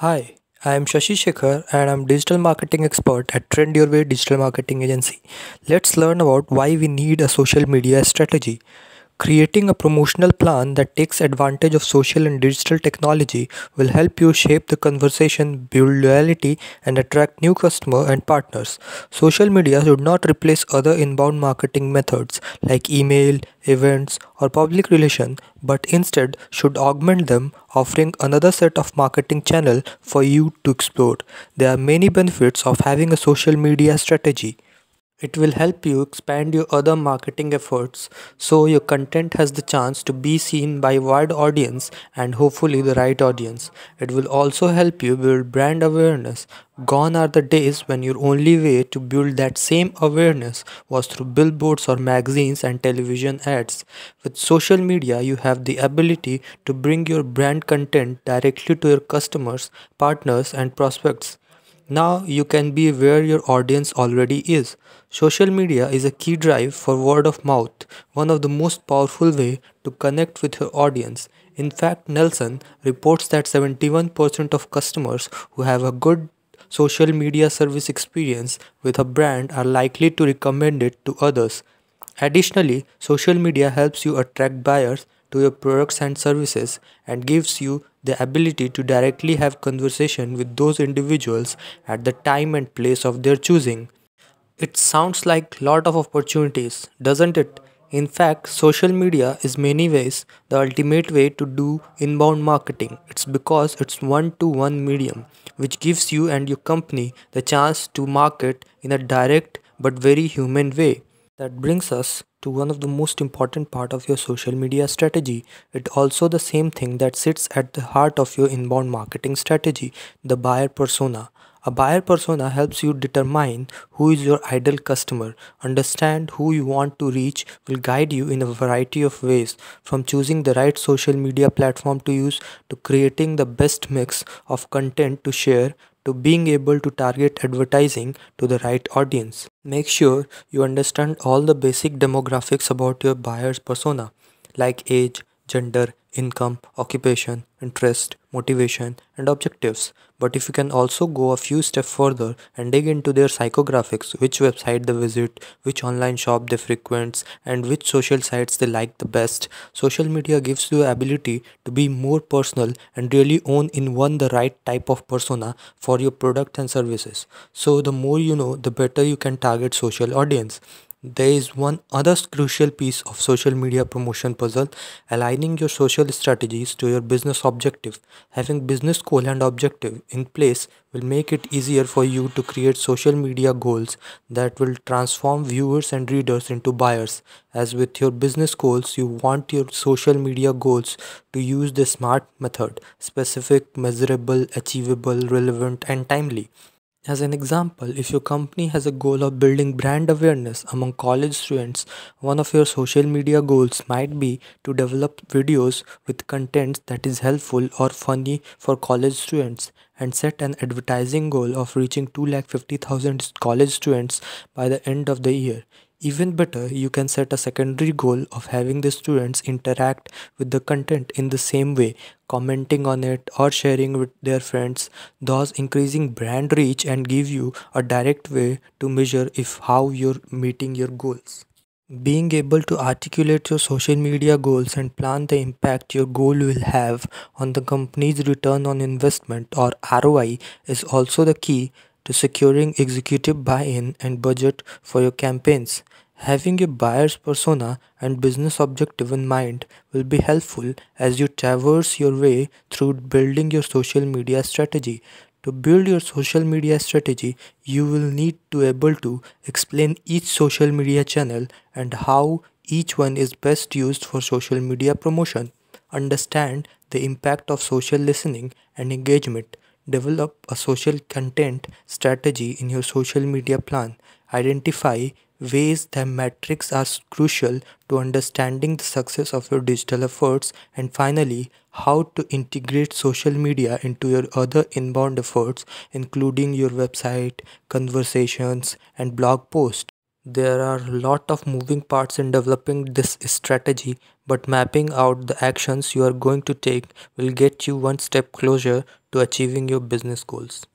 Hi, I am Shashi Shekhar and I'm digital marketing expert at Trend Your Way Digital Marketing Agency. Let's learn about why we need a social media strategy. Creating a promotional plan that takes advantage of social and digital technology will help you shape the conversation, build loyalty, and attract new customers and partners. Social media should not replace other inbound marketing methods like email, events, or public relations, but instead should augment them, offering another set of marketing channel for you to explore. There are many benefits of having a social media strategy. It will help you expand your other marketing efforts so your content has the chance to be seen by wide audience and hopefully the right audience. It will also help you build brand awareness. Gone are the days when your only way to build that same awareness was through billboards or magazines and television ads. With social media, you have the ability to bring your brand content directly to your customers, partners and prospects. Now you can be where your audience already is. Social media is a key drive for word of mouth, one of the most powerful way to connect with your audience. In fact, Nelson reports that 71% of customers who have a good social media service experience with a brand are likely to recommend it to others. Additionally, social media helps you attract buyers to your products and services and gives you the ability to directly have conversation with those individuals at the time and place of their choosing. It sounds like lot of opportunities, doesn't it? In fact, social media is many ways the ultimate way to do inbound marketing. It's because it's one-to-one medium which gives you and your company the chance to market in a direct but very human way. That brings us to one of the most important part of your social media strategy. It also the same thing that sits at the heart of your inbound marketing strategy, the buyer persona. A buyer persona helps you determine who is your ideal customer. Understand who you want to reach will guide you in a variety of ways, from choosing the right social media platform to use to creating the best mix of content to share to being able to target advertising to the right audience. Make sure you understand all the basic demographics about your buyer's persona like age, gender, income, occupation, interest, motivation, and objectives. But if you can also go a few steps further and dig into their psychographics, which website they visit, which online shop they frequent, and which social sites they like the best, social media gives you ability to be more personal and really own in one the right type of persona for your product and services. So the more you know, the better you can target social audience there is one other crucial piece of social media promotion puzzle aligning your social strategies to your business objective having business goal and objective in place will make it easier for you to create social media goals that will transform viewers and readers into buyers as with your business goals you want your social media goals to use the smart method specific measurable achievable relevant and timely as an example, if your company has a goal of building brand awareness among college students, one of your social media goals might be to develop videos with content that is helpful or funny for college students and set an advertising goal of reaching 250,000 college students by the end of the year. Even better, you can set a secondary goal of having the students interact with the content in the same way, commenting on it or sharing with their friends, thus increasing brand reach and give you a direct way to measure if how you're meeting your goals. Being able to articulate your social media goals and plan the impact your goal will have on the company's return on investment or ROI is also the key to securing executive buy in and budget for your campaigns. Having your buyer's persona and business objective in mind will be helpful as you traverse your way through building your social media strategy. To build your social media strategy, you will need to able to explain each social media channel and how each one is best used for social media promotion. Understand the impact of social listening and engagement Develop a social content strategy in your social media plan. Identify ways that metrics are crucial to understanding the success of your digital efforts and finally how to integrate social media into your other inbound efforts including your website conversations and blog posts there are a lot of moving parts in developing this strategy, but mapping out the actions you are going to take will get you one step closer to achieving your business goals.